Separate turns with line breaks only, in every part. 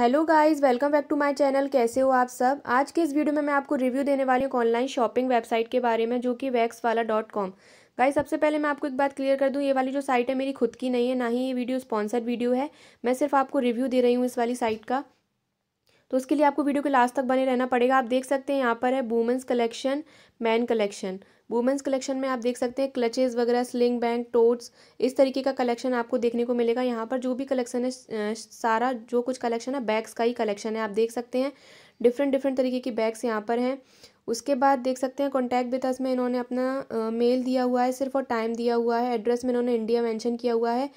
hello guys welcome back to my channel कैसे हो आप सब आज के इस वीडियो में मैं आपको रिव्यू देने वाली हूँ ऑनलाइन शॉपिंग वेबसाइट के बारे में जो कि वैक्स वाला डॉट कॉम गाइज सबसे पहले मैं आपको एक बात क्लियर कर दूँ ये वाली जो साइट है मेरी खुद की नहीं है ना ही ये वीडियो स्पॉन्सर्ड वीडियो है मैं सिर्फ आपको रिव्यू दे रही हूँ इस वाली साइट का तो उसके लिए आपको वीडियो के लास्ट तक बने रहना पड़ेगा आप देख सकते हैं यहाँ पर है women's collection man collection women's collection में आप देख सकते हैं क्लचेज़ वगैरह स्लिंग बैंक टोट्स इस तरीके का कलेक्शन आपको देखने को मिलेगा यहाँ पर जो भी कलेक्शन है सारा जो कुछ कलेक्शन है बैग्स का ही कलेक्शन है आप देख सकते हैं डिफरेंट डिफरेंट तरीके की बैग्स यहाँ पर हैं उसके बाद देख सकते हैं कॉन्टैक्ट विथ में इन्होंने अपना मेल दिया हुआ है सिर्फ और टाइम दिया हुआ है एड्रेस में इन्होंने इंडिया मैंशन किया हुआ है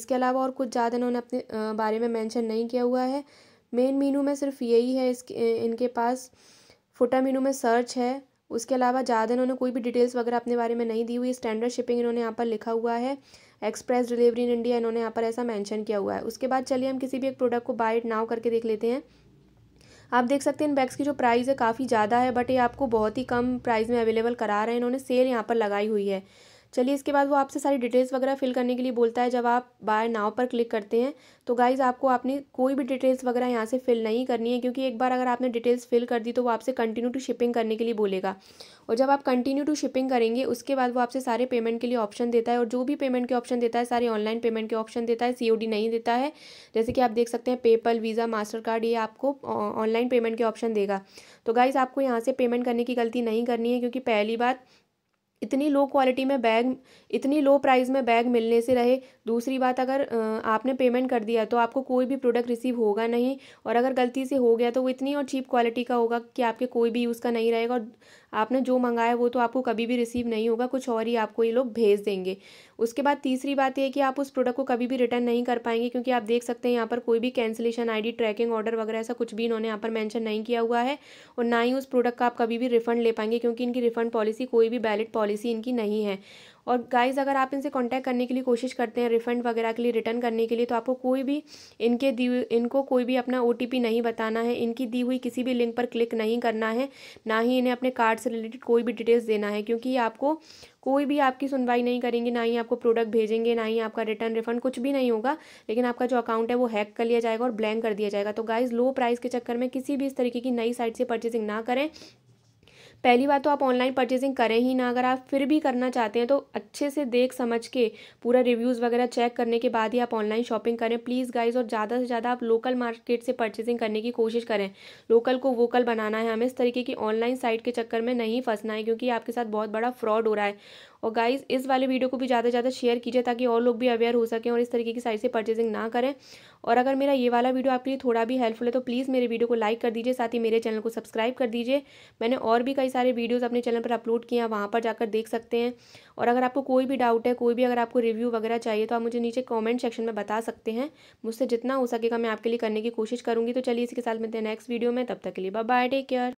इसके अलावा और कुछ ज़्यादा इन्होंने अपने बारे में मैंशन नहीं किया हुआ है मेन मीनू में सिर्फ यही है इसके इनके पास फुटा मीनू में सर्च है उसके अलावा ज़्यादा इन्होंने कोई भी डिटेल्स वगैरह अपने बारे में नहीं दी हुई स्टैंडर्ड शिपिंग इन्होंने यहाँ पर लिखा हुआ है एक्सप्रेस डिलीवरी इन इंडिया इन्होंने यहाँ पर ऐसा मैंशन किया हुआ है उसके बाद चलिए हम किसी भी एक प्रोडक्ट को बाय नाव करके देख लेते हैं आप देख सकते हैं इन बैग्स की जो प्राइस है काफ़ी ज़्यादा है बट ये आपको बहुत ही कम प्राइस में अवेलेबल करा रहे हैं इन्होंने सेल यहाँ पर लगाई हुई है चलिए इसके बाद वो आपसे सारी डिटेल्स वगैरह फिल करने के लिए बोलता है जब आप बाय नाव पर क्लिक करते हैं तो गाइज़ आपको आपने कोई भी डिटेल्स वगैरह यहाँ से फिल नहीं करनी है क्योंकि एक बार अगर आपने डिटेल्स फिल कर दी तो वो आपसे कंटिन्यू टू शिपिंग करने के लिए बोलेगा और जब आप कंटिन्यू टू शिपिंग करेंगे उसके बाद वो आपसे सारे पेमेंट के लिए ऑप्शन देता है और जो भी पेमेंट के ऑप्शन देता है सारे ऑनलाइन पेमेंट के ऑप्शन देता है सी नहीं देता है जैसे कि आप देख सकते हैं पेपल वीज़ा मास्टर कार्ड ये आपको ऑनलाइन पेमेंट के ऑप्शन देगा तो गाइज़ आपको यहाँ से पेमेंट करने की गलती नहीं करनी है क्योंकि पहली बार इतनी लो क्वालिटी में बैग इतनी लो प्राइस में बैग मिलने से रहे दूसरी बात अगर आपने पेमेंट कर दिया तो आपको कोई भी प्रोडक्ट रिसीव होगा नहीं और अगर गलती से हो गया तो वो इतनी और चीप क्वालिटी का होगा कि आपके कोई भी यूज़ का नहीं रहेगा और आपने जो मंगाया वो तो आपको कभी भी रिसीव नहीं होगा कुछ और ही आपको ये लोग भेज देंगे उसके बाद तीसरी बात यह कि आप उस प्रोडक्ट को कभी भी रिटर्न नहीं कर पाएंगे क्योंकि आप देख सकते हैं यहाँ पर कोई भी कैंसिलेशन आईडी ट्रैकिंग ऑर्डर वगैरह ऐसा कुछ भी इन्होंने यहाँ पर मैंशन नहीं किया हुआ है और ना ही उस प्रोडक्ट का आप कभी भी रिफंड ले पाएंगे क्योंकि इनकी रिफंड पॉलिसी कोई भी वैलिड पॉलिसी इनकी नहीं है और गाइज अगर आप इनसे कॉन्टैक्ट करने के लिए कोशिश करते हैं रिफंड वगैरह के लिए रिटर्न करने के लिए तो आपको कोई भी इनके दी इनको कोई भी अपना ओ नहीं बताना है इनकी दी हुई किसी भी लिंक पर क्लिक नहीं करना है ना ही इन्हें अपने कार्ड से रिलेटेड कोई भी डिटेल्स देना है क्योंकि आपको कोई भी आपकी सुनवाई नहीं करेंगे ना ही आपको प्रोडक्ट भेजेंगे ना ही आपका रिटर्न रिफंड कुछ भी नहीं होगा लेकिन आपका जो अकाउंट है वो हैक कर लिया जाएगा और ब्लैंक कर दिया जाएगा तो गाइज़ लो प्राइस के चक्कर में किसी भी इस तरीके की नई साइट से परचेसिंग ना करें पहली बात तो आप ऑनलाइन परचेजिंग करें ही ना अगर आप फिर भी करना चाहते हैं तो अच्छे से देख समझ के पूरा रिव्यूज़ वगैरह चेक करने के बाद ही आप ऑनलाइन शॉपिंग करें प्लीज़ गाइज और ज़्यादा से ज़्यादा आप लोकल मार्केट से परचेजिंग करने की कोशिश करें लोकल को वोकल बनाना है हमें इस तरीके की ऑनलाइन साइट के चक्कर में नहीं फंसना है क्योंकि आपके साथ बहुत बड़ा फ्रॉड हो रहा है और गाइज इस वाले वीडियो को भी ज़्यादा से ज़्यादा शेयर कीजिए ताकि और लोग भी अवेयर हो सकें और इस तरीके की साइड से परचेजिंग ना करें और अगर मेरा ये वाला वीडियो आपके लिए थोड़ा भी हेल्पफुल है तो प्लीज़ मेरे वीडियो को लाइक कर दीजिए साथ ही मेरे चैनल को सब्सक्राइब कर दीजिए मैंने और भी कई सारे वीडियोज़ अपने चैनल पर अपलोड किए हैं वहाँ पर जाकर देख सकते हैं और अगर आपको कोई भी डाउट है कोई भी अगर आपको रिव्यू वगैरह चाहिए तो आप मुझे नीचे कॉमेंट सेक्शन में बता सकते हैं मुझसे जितना हो सकेगा मैं आपके लिए करने की कोशिश करूँगी तो चलिए इसके साथ मिलते हैं नेक्स्ट वीडियो में तब तक के लिए बाय टेक केयर